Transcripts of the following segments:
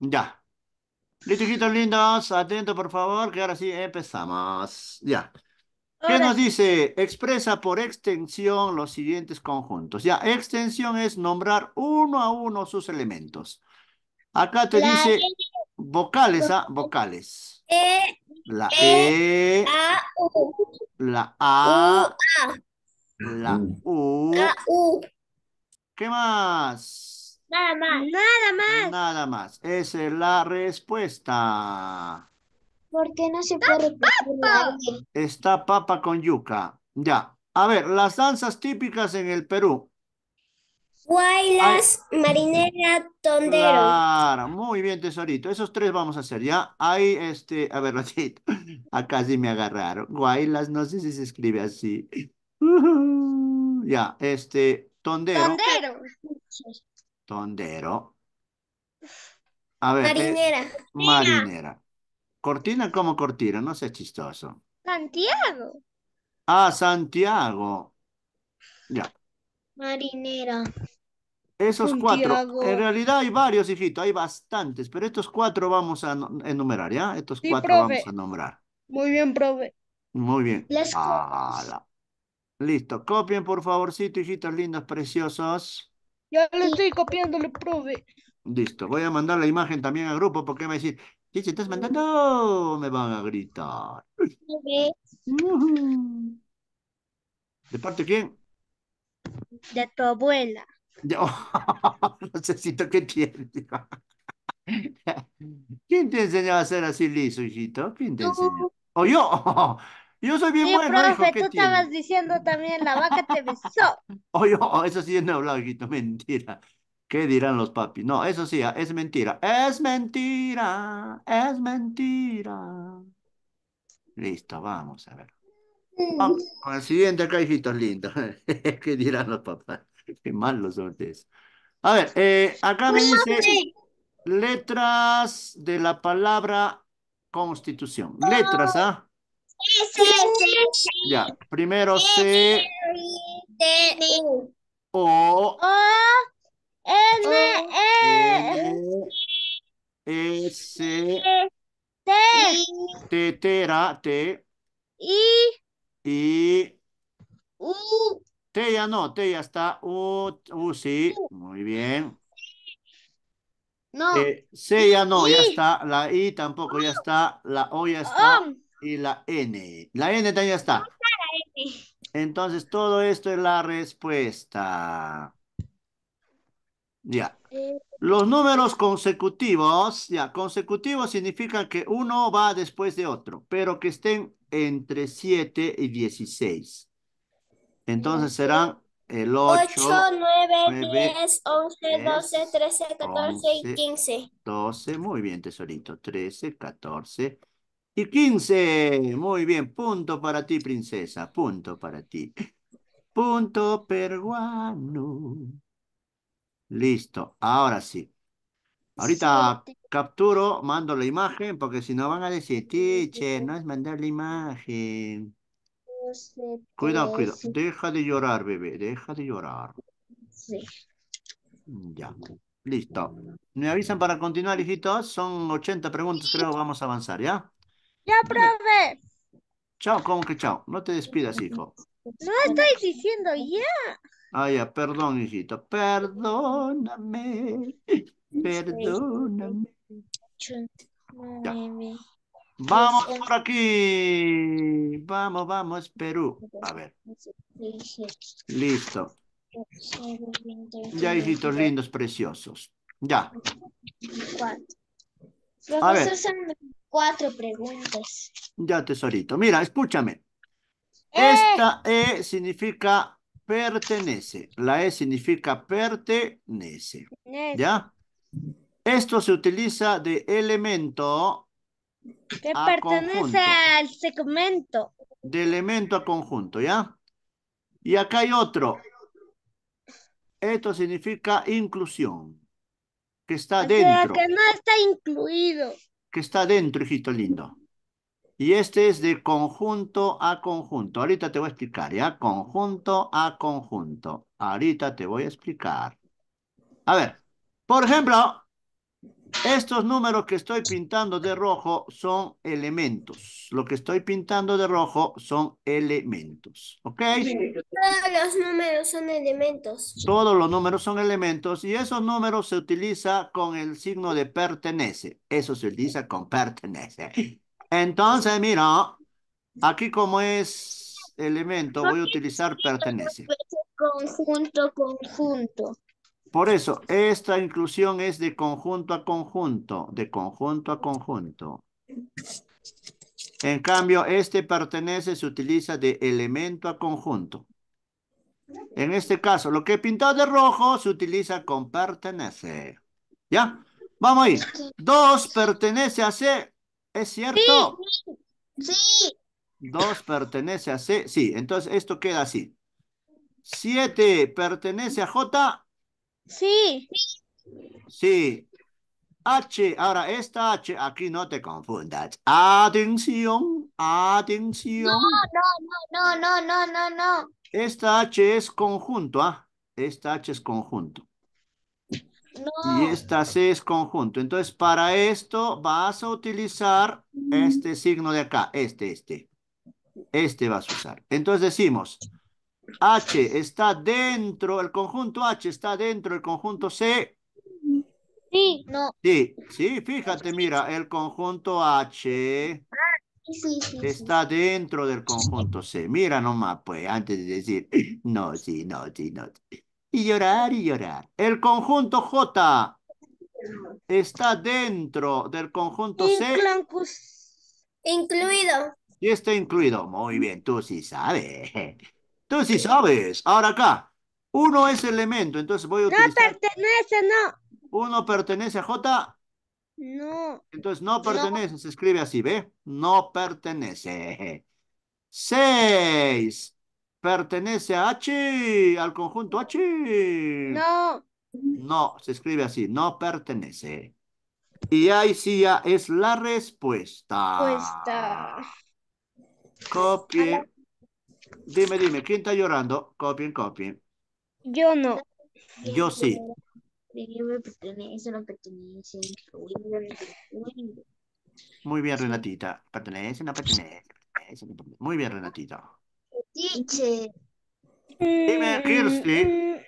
Ya. Listo, lindos. atento por favor, que ahora sí empezamos. Ya. ¿Qué nos dice? Expresa por extensión los siguientes conjuntos. Ya, extensión es nombrar uno a uno sus elementos. Acá te dice e. vocales, ¿ah? Vocales. E, la E. e. A, la U, mm. la U. A, U. ¿Qué más? Nada más. Nada más. Nada más. Esa es la respuesta. ¿Por qué no se puede papa. Está papa con yuca. Ya. A ver, las danzas típicas en el Perú. Guaylas, marinera, tondero. Claro, muy bien, tesorito. Esos tres vamos a hacer, ¿ya? Ahí, este, a ver, ratito. Acá sí me agarraron. Guaylas, no sé si se escribe así. Ya, este, tondero. Tondero. Tondero. A eh, Marinera. marinera. Cortina como cortina, no sé chistoso. Santiago. Ah, Santiago. Ya. Marinera. Esos cuatro. En realidad hay varios, hijito, hay bastantes, pero estos cuatro vamos a enumerar, ¿ya? Estos cuatro vamos a nombrar. Muy bien, profe. Muy bien. Listo. Copien, por favorcito, hijitos lindos, preciosos. Ya le estoy copiando, copiándole, probé. Listo, voy a mandar la imagen también al grupo porque me va a decir, ¿qué se estás mandando? Me van a gritar. ¿De parte quién? De tu abuela. Oh, necesito que tiene. ¿Quién te enseñó a hacer así liso, hijito? ¿Quién te enseñó? ¿O yo? Yo soy bien bueno, profe, tú estabas diciendo también, la vaca te besó. Oye, oh, eso sí no he hablado, hijito, mentira. ¿Qué dirán los papis? No, eso sí, ah, es mentira. Es mentira, es mentira. Listo, vamos a ver. Vamos mm. con el siguiente acá, hijitos lindos. ¿Qué dirán los papás? Qué malos son ustedes. A ver, eh, acá me dice letras de la palabra constitución. Letras, ¿ah? Ya, primero C. O. O. N E. S. E, T. T. I. I. U. T ya no, T ya está. U. U sí. Muy bien. No. Eh, C ya no, ya está. La I tampoco ya está. La O ya está y la N. La N también está. Entonces, todo esto es la respuesta. Ya. Los números consecutivos, ya, consecutivos significan que uno va después de otro, pero que estén entre 7 y 16. Entonces serán el 8, 9, 10, 11, 12, 13, 14 y 15. 12, muy bien, tesorito, 13, 14 y 15. Muy bien. Punto para ti, princesa. Punto para ti. Punto peruano. Listo. Ahora sí. Ahorita capturo, mando la imagen, porque si no van a decir, tiche, no es mandar la imagen. cuidado, cuidado. Deja de llorar, bebé. Deja de llorar. Sí. Ya. Listo. Me avisan para continuar, hijitos. Son 80 preguntas, creo. Vamos a avanzar, ¿ya? Ya, probé. Chao, ¿cómo que chao? No te despidas, hijo. No estoy diciendo ya. Ah, ya, perdón, hijito. Perdóname. Perdóname. Vamos por aquí. Vamos, vamos, Perú. A ver. Listo. Ya, hijitos lindos, preciosos. Ya. A ver cuatro preguntas. Ya, tesorito. Mira, escúchame. Eh. Esta E significa pertenece. La E significa pertenece. ¿Ya? Esto se utiliza de elemento que pertenece al segmento. De elemento a conjunto, ¿ya? Y acá hay otro. Esto significa inclusión. Que está dentro. Sea que no está incluido que está dentro, hijito lindo. Y este es de conjunto a conjunto. Ahorita te voy a explicar, ¿ya? Conjunto a conjunto. Ahorita te voy a explicar. A ver, por ejemplo, estos números que estoy pintando de rojo son elementos. Lo que estoy pintando de rojo son elementos. ¿Ok? Todos los números son elementos. Todos los números son elementos y esos números se utiliza con el signo de pertenece. Eso se utiliza con pertenece. Entonces, mira, aquí como es elemento, voy a utilizar pertenece. Conjunto, conjunto. Por eso, esta inclusión es de conjunto a conjunto, de conjunto a conjunto. En cambio, este pertenece, se utiliza de elemento a conjunto. En este caso, lo que he pintado de rojo se utiliza con pertenece. ¿Ya? Vamos a ir. Dos pertenece a C. ¿Es cierto? Sí. Dos pertenece a C. Sí, entonces esto queda así. Siete pertenece a J. Sí. Sí. H, ahora esta H, aquí no te confundas. Atención, atención. No, no, no, no, no, no, no, Esta H es conjunto, ¿ah? Esta H es conjunto. No. Y esta C es conjunto. Entonces, para esto vas a utilizar mm. este signo de acá, este, este. Este vas a usar. Entonces decimos, H está dentro, el conjunto H está dentro del conjunto C. Sí, no. Sí, sí, fíjate, mira, el conjunto H está dentro del conjunto C. Mira nomás, pues, antes de decir, no, sí, no, sí, no. Y llorar y llorar. El conjunto J está dentro del conjunto C. Incluido. Y está incluido. Muy bien, tú sí sabes. Entonces, ¿sabes? Ahora acá, uno es elemento, entonces voy a utilizar... No pertenece, no. ¿Uno pertenece a J? No. Entonces no pertenece, se escribe así, ¿ve? No pertenece. Seis. Pertenece a H, al conjunto H. No. No, se escribe así, no pertenece. Y ahí sí ya es la respuesta. Respuesta. Copie Dime, dime, ¿quién está llorando? Copien, copien. Yo no. Yo sí. Muy bien, Renatita. Pertenece, no pertenece. Muy bien, Renatita. Dime, Kirsty.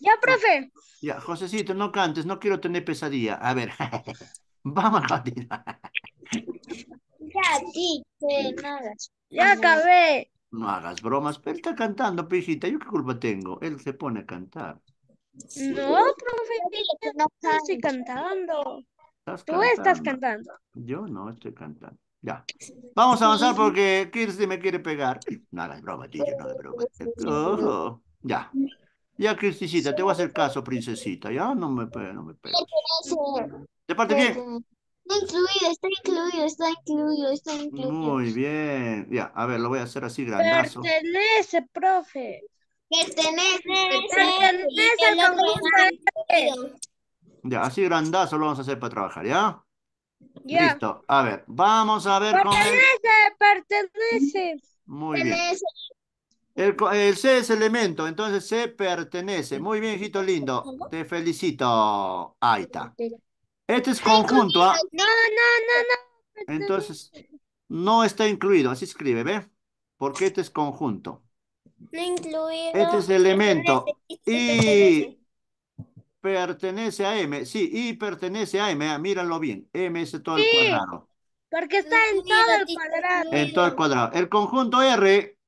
Ya, profe. Ya, Josecito, no cantes, no quiero tener pesadilla. A ver, vamos a continuar. Ya acabé. No hagas bromas, pero él está cantando, Pijita. ¿Yo qué culpa tengo? Él se pone a cantar. No, profe, no estoy cantando. Tú estás cantando. Yo no estoy cantando. Ya. Vamos a avanzar porque Kirsty me quiere pegar. No hagas bromas, tío, no hagas bromas. Oh, oh. Ya. Ya, Kirstycita, te voy a hacer caso, princesita. Ya, no me pegas no me hacer. ¿De parte qué? incluido, está incluido, está incluido, está incluido. Muy bien. Ya, a ver, lo voy a hacer así grandazo. Pertenece, profe. Pertenece. Pertenece este. Ya, así grandazo lo vamos a hacer para trabajar, ¿ya? Listo. A ver, vamos a ver cómo... Pertenece, Muy bien. El, el C es elemento, entonces C pertenece. Muy bien, hijito lindo. Te felicito. Aita está. Este es conjunto ¿ah? No, no, no, no. Entonces, no está incluido, así escribe, ¿ve? Porque este es conjunto. No incluido. Este es elemento. Y pertenece a M. Sí, y pertenece a M. Ah, míralo bien. M es todo el cuadrado. Porque está en todo el cuadrado. En todo el cuadrado. El conjunto R.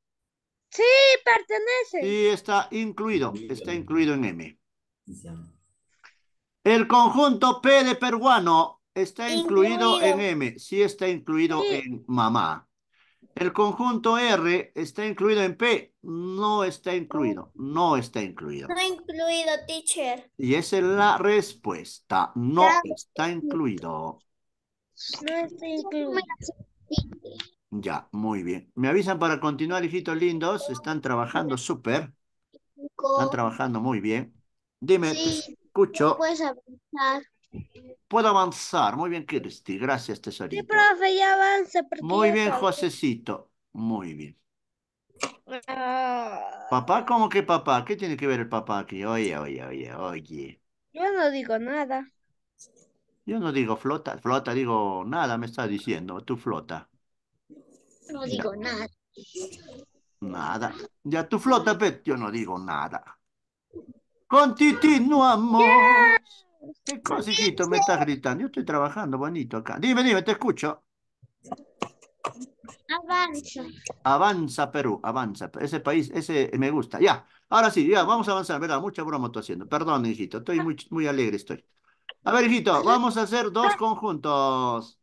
Sí, pertenece. Y está incluido. Está incluido en M. El conjunto P de peruano está incluido, en M. Sí está incluido en mamá. El conjunto R está incluido en P. No está incluido. No está incluido. No incluido, teacher. Y esa es la respuesta. No está incluido. No está incluido. Ya, muy bien. Me avisan para continuar, hijitos lindos. Están trabajando súper. Están trabajando muy bien. Dime, escucho. avanzar. Puedo avanzar. Muy bien, Kirsty, Gracias, tesorito. Sí, profe, ya avanza Muy bien, Josecito. Muy bien. Ah. ¿Papá? ¿Cómo que papá? ¿Qué tiene que ver el papá aquí? Oye, oye, oye, oye. Yo no digo nada. Yo no digo flota, flota, digo nada, me está diciendo, tú flota. No digo nada. Nada. Ya tú flota, Pet, yo no digo nada. Continuamos. ¿Qué cosijito me estás gritando? Yo estoy trabajando bonito acá. Dime, dime, te escucho. Avanza. Avanza Perú, avanza. Ese país, ese me gusta. Ya, ahora sí, ya, vamos a avanzar, ¿verdad? Mucha broma estoy haciendo. Perdón, hijito, estoy muy, muy alegre, estoy. A ver, hijito, vamos a hacer dos conjuntos.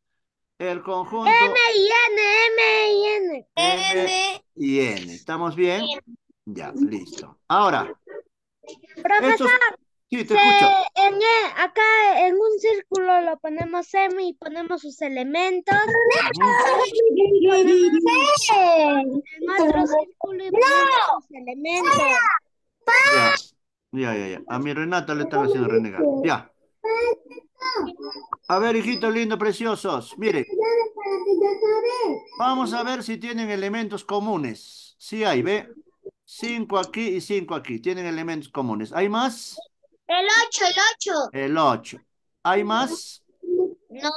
El conjunto... M y N, M y N. M y N. ¿Estamos bien? Ya, listo. Ahora, Profesor, acá en un círculo lo ponemos semi y ponemos sus elementos. En y ponemos sus elementos. ya, ya, A mi Renata le están haciendo renegar. Ya. A ver, hijitos lindos, preciosos. Mire. Vamos a ver si tienen elementos comunes. si hay, ¿ve? Cinco aquí y cinco aquí. Tienen elementos comunes. ¿Hay más? El ocho, el ocho. El ocho. ¿Hay más? No.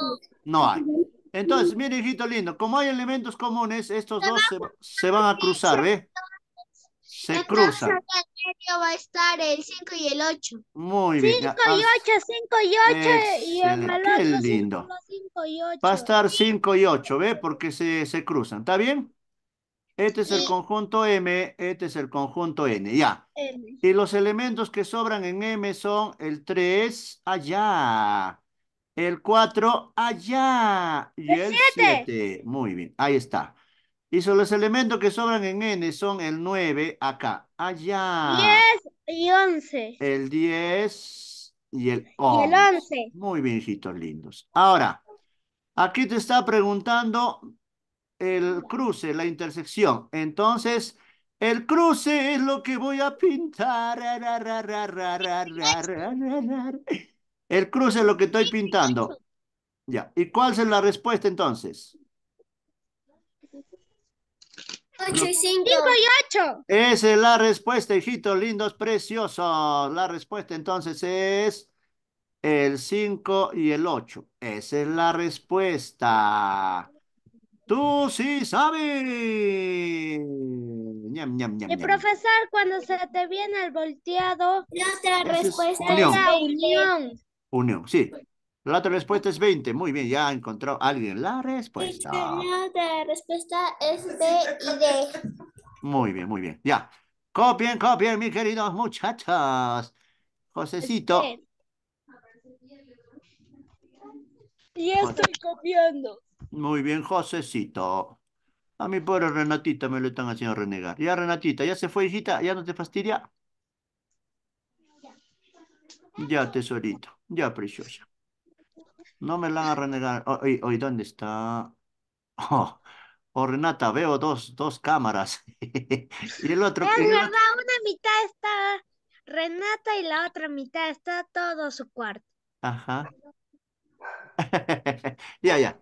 No hay. Entonces, mire, hijito lindo, como hay elementos comunes, estos se dos se, se, van a cruzar, ¿ve? ¿eh? Se Entonces, cruzan. medio va a estar el 5 y el 8. Muy bien. 5 y 8, 5 y 8 y el otro lindo. y Va a estar 5 y 8, ¿ve? Porque se, se cruzan, ¿está bien? Este es el conjunto M, este es el conjunto N, ya. Y los elementos que sobran en M son el 3 allá, el 4 allá y el, 7. Muy bien, ahí está. Y son los elementos que sobran en N son el 9 acá, allá. 10 y 11. El 10 y el 11. Y el 11. Muy bien, hijitos lindos. Ahora, aquí te está preguntando el cruce, la intersección. Entonces, el cruce es lo que voy a pintar. El cruce es lo que estoy pintando. Ya. ¿Y cuál es la respuesta entonces? 8 y 5 y 8. Esa es la respuesta, hijitos lindos, preciosos. La respuesta entonces es el 5 y el 8. Esa es la respuesta. Tú sí sabes. Ñam, ñam, ñam, el profesor, cuando se te viene el volteado, la otra respuesta es La unión. Unión, sí. La otra respuesta es 20. Muy bien, ya encontró alguien la respuesta. La este, otra respuesta es B y D. Muy bien, muy bien. Ya. Copien, copien, mis queridos muchachos. Josecito. Este. Y estoy copiando. Muy bien, Josecito. A mi pobre Renatita me lo están haciendo renegar. Ya, Renatita, ¿ya se fue, hijita? ¿Ya no te fastidia? Ya, tesorito. Ya, preciosa. No me la van a renegar. Oye, ¿dónde está? Oh, oh, Renata, veo dos, dos cámaras. y el otro... Es una mitad está Renata y la otra mitad está todo su cuarto. Ajá. ya, ya.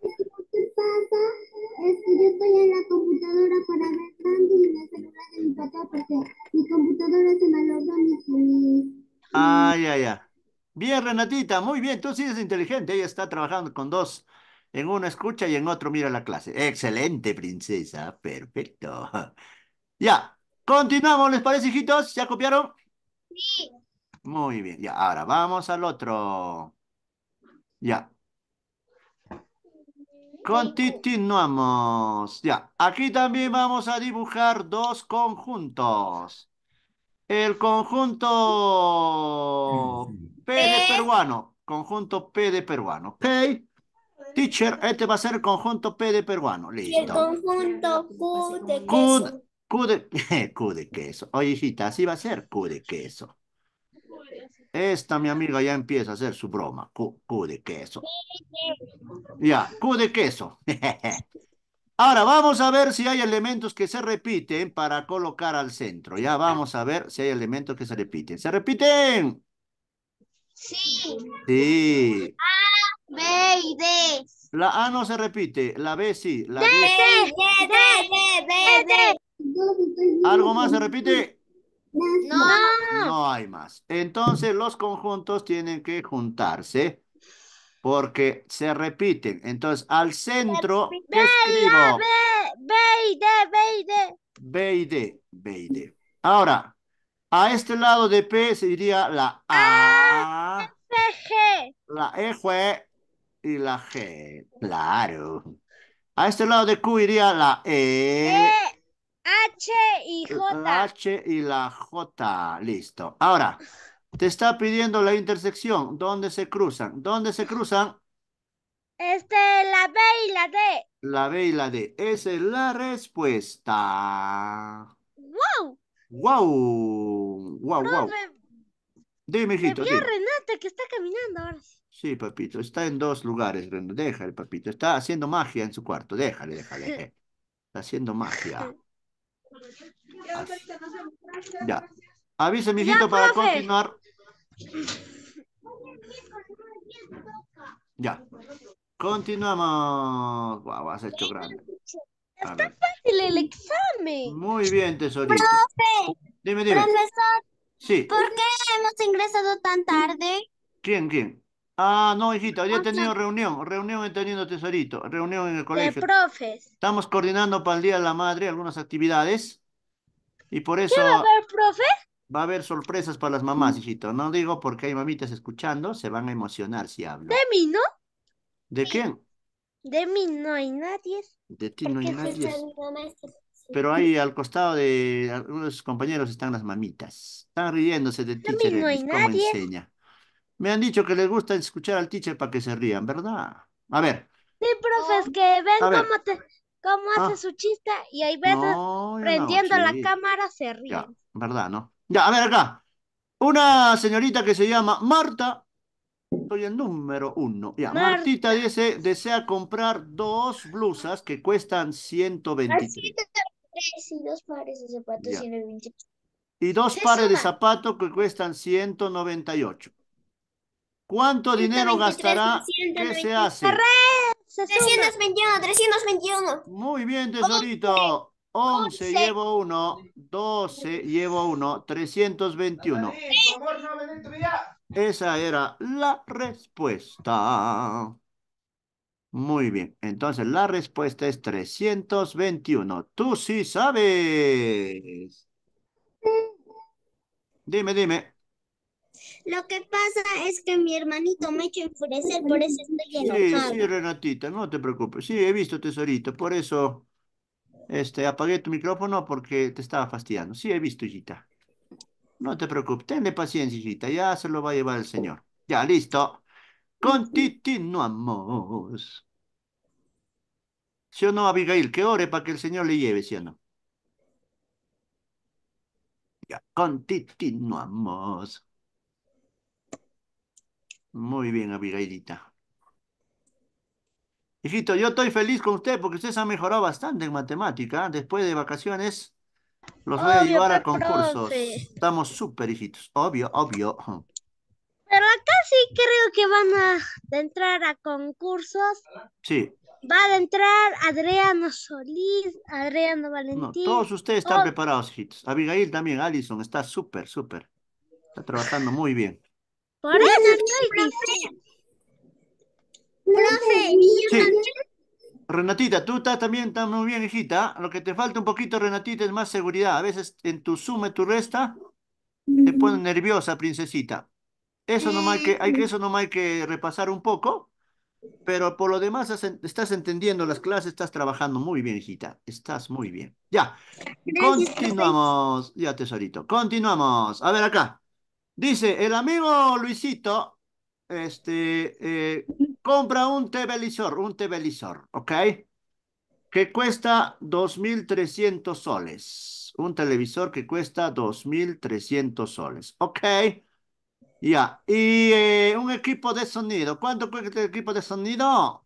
Bien, Renatita, muy bien. Tú sí eres inteligente. Ella está trabajando con dos. En uno escucha y en otro mira la clase. Excelente, princesa. Perfecto. Ya. Continuamos, ¿les parece, hijitos? ¿Ya copiaron? Sí. Muy bien. Ya, ahora vamos al otro. Ya. Continuamos. Ya. Aquí también vamos a dibujar dos conjuntos. El conjunto P de peruano. Conjunto P de peruano. Ok. Teacher, este va a ser el conjunto P de peruano. Listo. el conjunto Q de queso. Q, de, queso. Oye, hijita, así va a ser Q de queso. Esta, mi amiga, ya empieza a hacer su broma. Q, Q de queso. Ya, Q de queso. Ahora vamos a ver si hay elementos que se repiten para colocar al centro. Ya vamos a ver si hay elementos que se repiten. ¿Se repiten? Sí. Sí. A, B y D. La A no se repite, la B sí. La D, D, D, D, D, ¿Algo más se repite? No. No hay más. Entonces los conjuntos tienen que juntarse porque se repiten. Entonces, al centro, B, y D, B y D. Ahora, a este lado de P se diría la A, a G. la E, y la G. Claro. A este lado de Q iría la E, e H y J. H y la J. Listo. Ahora, te está pidiendo la intersección. ¿Dónde se cruzan? ¿Dónde se cruzan? Este, la B y la D. La B y la D. Esa es la respuesta. ¡Wow! ¡Wow! ¡Wow, wow! Dime, hijito. Renata que está caminando ahora. Sí, papito. Está en dos lugares, Renata. Déjale, papito. Está haciendo magia en su cuarto. Déjale, déjale. Eh. Está haciendo magia. Ya. Avise, mijito, para continuar. Ya. Continuamos. Guau, has hecho grande. Está fácil el examen. Muy bien, tesorito. Dime, dime. Profesor. ¿Por qué hemos ingresado tan tarde? ¿Quién, quién? Ah, no, hijita, había he tenido reunión, reunión he tenido tesorito, reunión en el colegio. Estamos coordinando para el Día de la Madre algunas actividades y por eso... ¿Qué va a profe? Va a haber sorpresas para las mamás, hijito. No digo porque hay mamitas escuchando, se van a emocionar si hablan De mí, ¿no? ¿De quién? De mí no hay nadie. De ti no hay nadie. Pero ahí al costado de algunos compañeros están las mamitas. Están riéndose de teacher. No hay nadie? Me han dicho que les gusta escuchar al teacher para que se rían, ¿verdad? A ver. Sí, profes, que ven cómo, te, cómo hace ah. su chiste y hay veces prendiendo la cámara se ríen. ¿Verdad, no? Ya, a ver acá. Una señorita que se llama Marta. estoy en número uno. Ya, Martita dice, desea comprar dos blusas que cuestan 123. y dos pares de zapatos, 128. Y dos pares de zapatos que cuestan 198. ¿Cuánto dinero gastará? ¿Qué se hace? 321, 321. Muy bien, tesorito. 11 llevo 1, 12 llevo 1, 321. Esa era la respuesta. Muy bien, entonces la respuesta es 321. Tú sí sabes. Dime, dime. Lo que pasa es que mi hermanito me ha hecho enfurecer, por eso estoy enojado. Sí, sí, Renatita, no te preocupes. Sí, he visto, tesorito, por eso este, apagué tu micrófono porque te estaba fastidiando. Sí, he visto, hijita. No te preocupes, tenle paciencia, hijita. Ya se lo va a llevar el señor. Ya, listo. Continuamos. ¿Sí o no, Abigail? Que ore para que el señor le lleve, ¿sí o no? Ya, continuamos. Muy bien, Abigailita. Hijito, yo estoy feliz con usted porque usted se ha mejorado bastante en matemática. ¿eh? Después de vacaciones, los voy a llevar a concursos. Estamos súper, hijitos. Obvio, obvio. Pero acá sí creo que van a entrar a concursos. Sí. Va a entrar Adriano Solís, Adriano Valentín. todos ustedes están oh. preparados, hijitos. Abigail también, Alison, está súper, súper. Está trabajando muy bien. Por eso Renatita, tú estás también estás muy bien, hijita. Lo que te falta un poquito, Renatita, es más seguridad. A veces en tu suma tu resta te pones nerviosa, princesita. Eso nomás que, hay que, eso que repasar un poco, pero por lo demás estás entendiendo las clases, estás trabajando muy bien, hijita. Estás muy bien. Ya, continuamos. Ya, tesorito, continuamos. A ver acá. Dice, el amigo Luisito, este, eh, compra un televisor, un televisor, ¿ok? Que cuesta 2.300 soles. Un televisor que cuesta 2.300 soles, ¿ok? Ya, y eh, un equipo de sonido, ¿cuánto cuesta el equipo de sonido?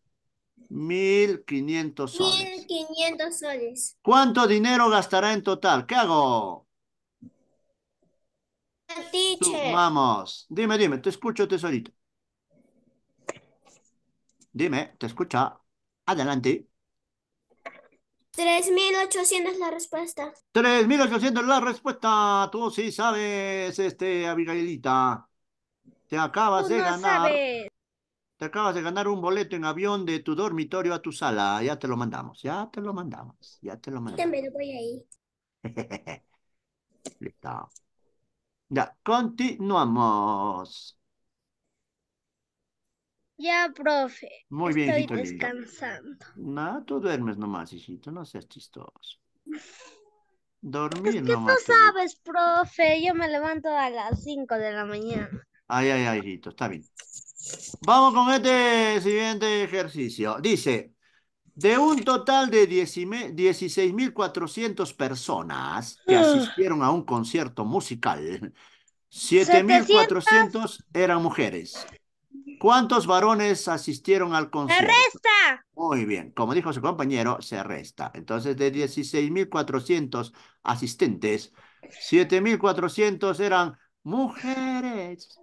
1.500 soles. 1.500 soles. ¿Cuánto dinero gastará en total? ¿Qué hago? Vamos. Vamos, Dime, dime, te escucho tesorito. Dime, te escucha. Adelante. 3.800 la respuesta. 3.800 la respuesta. Tú sí sabes, este, Abigailita. Te acabas de ganar. Te acabas de ganar un boleto en avión de tu dormitorio a tu sala. Ya te lo mandamos, ya te lo mandamos, ya te lo mandamos. También lo voy Listo. Ya, continuamos. Ya, profe. Muy bien, Estoy descansando. No, tú duermes nomás, hijito, no seas chistoso. Dormir es que tú sabes, profe, yo me levanto a las 5 de la mañana. Ay, ay, ay, hijito, está bien. Vamos con este siguiente ejercicio. Dice, de un total de 16.400 personas que ah. asistieron a un concierto musical, 7.400 eran mujeres ¿Cuántos varones asistieron al concierto? ¡Se resta! Muy bien, como dijo su compañero, se resta. Entonces, de 16.400 asistentes, 7.400 eran mujeres.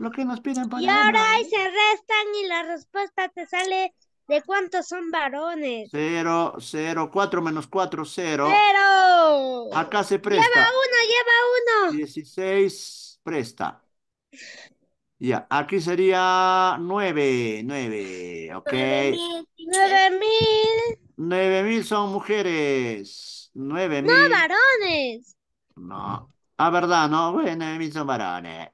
Lo que nos piden para... Y ahora ahí se restan y la respuesta te sale de cuántos son varones. Cero, cero, cuatro menos cuatro, cero. ¡Cero! Acá se presta. Lleva uno, lleva uno. 16 presta. Ya, aquí sería nueve, nueve, ok. Nueve mil. Nueve mil son mujeres. Nueve mil. No, varones. No. a ah, verdad, no, nueve mil son varones.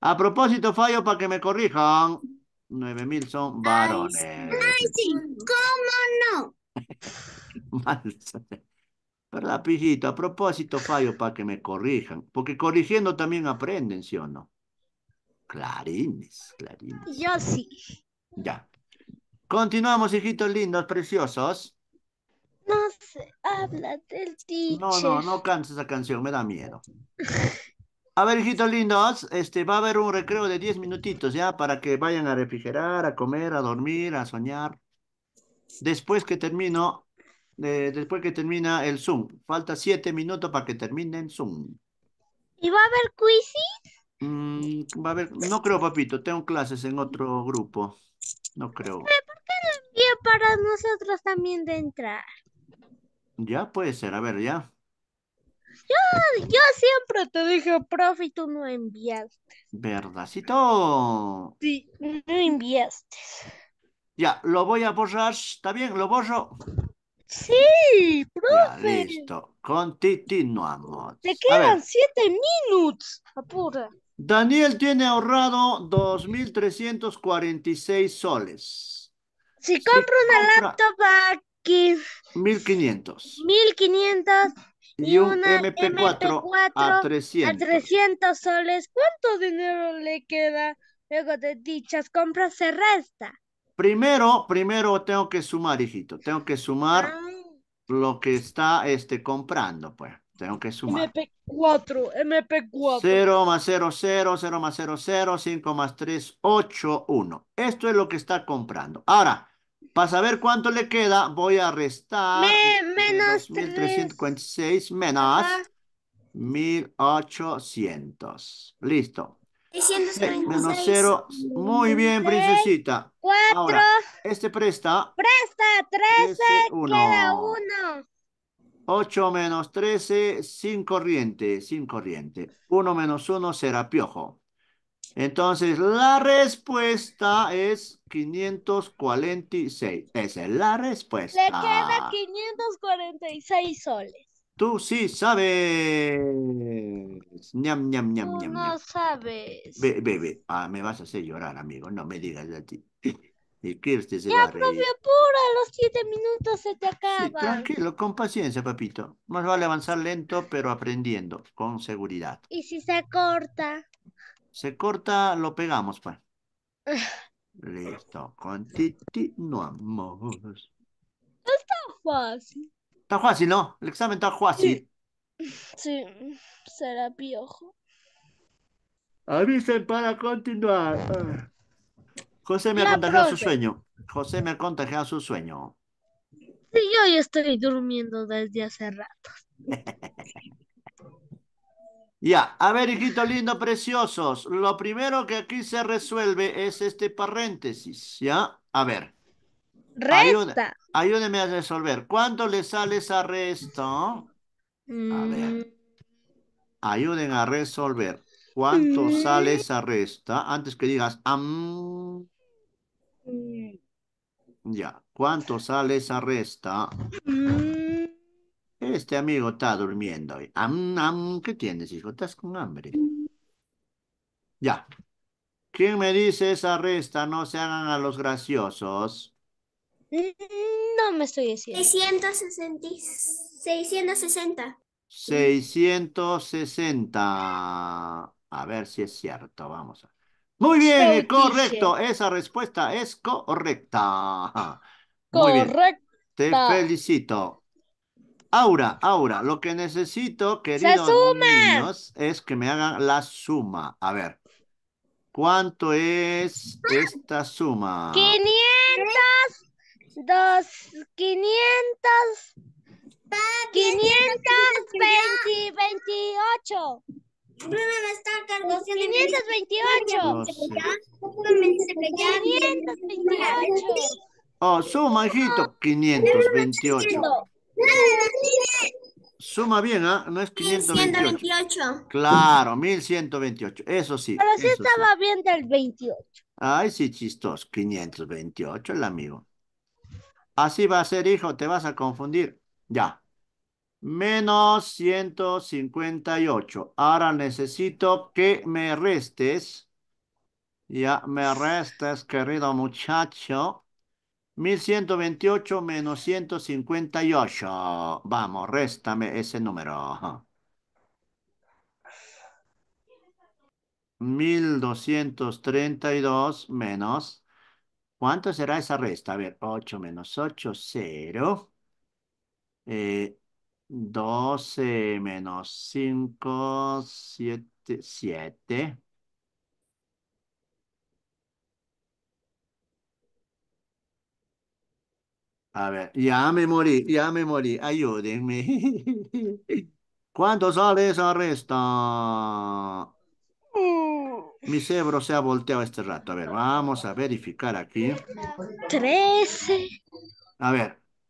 A propósito, fallo para que me corrijan. Nueve mil son varones. Ay, ¿cómo no? Mal. ¿Verdad, pijito? A propósito, fallo para que me corrijan. Porque corrigiendo también aprenden, ¿sí o no? Clarines, clarines. Yo sí. Ya. Continuamos, hijitos lindos, preciosos. No se habla del teacher. No, no, no cantes esa canción, me da miedo. A ver, hijitos lindos, este, va a haber un recreo de 10 minutitos ya para que vayan a refrigerar, a comer, a dormir, a soñar. Después que termino, después que termina el Zoom, falta 7 minutos para que terminen el Zoom. ¿Y va a haber quizzes? Mm, va a ver, no creo, papito. Tengo clases en otro grupo. No creo. ¿Por qué no envía para nosotros también de entrar? Ya puede ser, a ver, ya. Yo, yo siempre te dije, profe, tú no enviaste. verdacito Sí, no enviaste. Ya, lo voy a borrar. ¿Está bien? ¿Lo borro? Sí, profe. Ya, listo. Continuamos. Te quedan siete minutos. Apura. Daniel tiene ahorrado 2.346 soles. Si, compro una laptop aquí. 1.500. 1.500. Y, y un MP4, a, 300. soles. ¿Cuánto dinero le queda luego de dichas compras? Se resta. Primero, primero tengo que sumar, hijito. Tengo que sumar ah. lo que está este, comprando, pues. Tengo que sumar. MP4, MP4. 0 más 0, 0, 0 más 0, 0, 5 más 3, 8, 1. Esto es lo que está comprando. Ahora, para saber cuánto le queda, voy a restar. Me, menos 1356 menos Ajá. 1800. Listo. 6, eh, menos 0. Muy bien, princesita. 4. Ahora, este presta. Presta 13, 13 1. queda 1. 8 menos 13, sin corriente, sin corriente. 1 menos 1 será piojo. Entonces, la respuesta es 546. Esa es la respuesta. Le queda 546 soles. Tú sí sabes. Ñam, ñam, ñam, Tú No sabes. Bebe, ve, ah, me vas a hacer llorar, amigo. No me digas de ti. Kirsty se ya, va a los siete minutos se te acaban. tranquilo, con paciencia, papito. Más vale avanzar lento, pero aprendiendo, con seguridad. ¿Y si se corta? Se corta, lo pegamos, pues. Listo, continuamos. Está fácil. Está fácil, ¿no? El examen está fácil. Sí, será piojo. Avisen para continuar. José me ha contagiado su sueño. José me ha contagiado su sueño. Sí, yo ya estoy durmiendo desde hace rato. ya, a ver, hijito lindo, preciosos. Lo primero que aquí se resuelve es este paréntesis, ¿ya? A ver. Resta. ayúdenme a resolver. ¿Cuánto le sale esa resta? A ver. Mm. Ayuden a resolver. ¿Cuánto sale mm. esa resta? Antes que digas, am, ya. ¿Cuánto sale esa resta? Mm. Este amigo está durmiendo. ¿Qué tienes, hijo? Estás con hambre. Mm. Ya. ¿Quién me dice esa resta? No se hagan a los graciosos. Mm, no me estoy diciendo. 660. 660. A ver si es cierto. Vamos a muy bien, eh, correcto. Esa respuesta es correcta. Correcto. Te felicito. Aura, ahora, lo que necesito, queridos niños, es que me hagan la suma. A ver, ¿cuánto es esta suma? 500, dos, 500, Bruno no está 528. Oh, ah, suma, hijito. 528. Suma bien, ¿ah? No es 528. Claro, 1128. Eso sí. Pero sí estaba bien del 28. Ay, sí, chistos. 528, el amigo. Así va a ser, hijo. Te vas a confundir. Ya menos 158. Ahora necesito que me restes. Ya me restes, querido muchacho. 1128 menos 158. Vamos, réstame ese número. 1232 menos. ¿Cuánto será esa resta? A ver, 8 menos 8, 0. Eh, 12 menos 5, 7, 7. A ver, ya me morí, ya me morí, ayúdenme. ¿Cuánto sale esa resta? Mi cerebro se ha volteado este rato. A ver, vamos a verificar aquí. 13. A ver,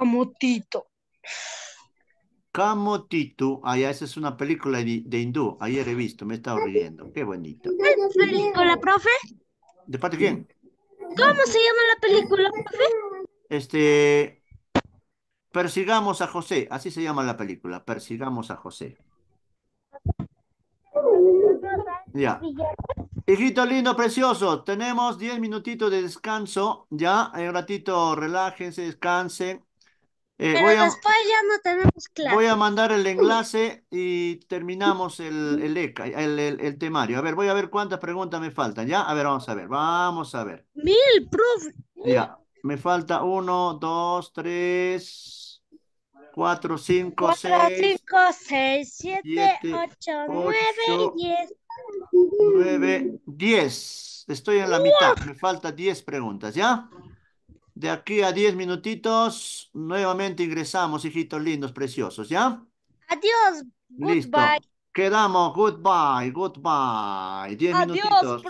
Camotito. Camotito. Ah, esa es una película de, hindú. Ayer he visto, me he estado riendo. Qué bonito. película, profe? ¿De parte quién? ¿Cómo se llama la película, profe? Este. Persigamos a José. Así se llama la película. Persigamos a José. Ya. Hijito lindo, precioso. Tenemos diez minutitos de descanso. Ya, un ratito, relájense, descansen. Eh, voy a, ya no tenemos Voy a mandar el enlace y terminamos el, el, temario. A ver, voy a ver cuántas preguntas me faltan, ¿ya? A ver, vamos a ver, vamos a ver. Mil, profe. Ya, me falta uno, dos, tres, cuatro, cinco, cuatro, seis. cinco, seis, siete, ocho, nueve nueve, diez. Nueve, diez. Estoy en la mitad, me falta diez preguntas, ¿ya? De aquí a diez minutitos, nuevamente ingresamos, hijitos lindos, preciosos, ¿ya? Adiós. Listo. Quedamos. Goodbye, goodbye. diez minutitos.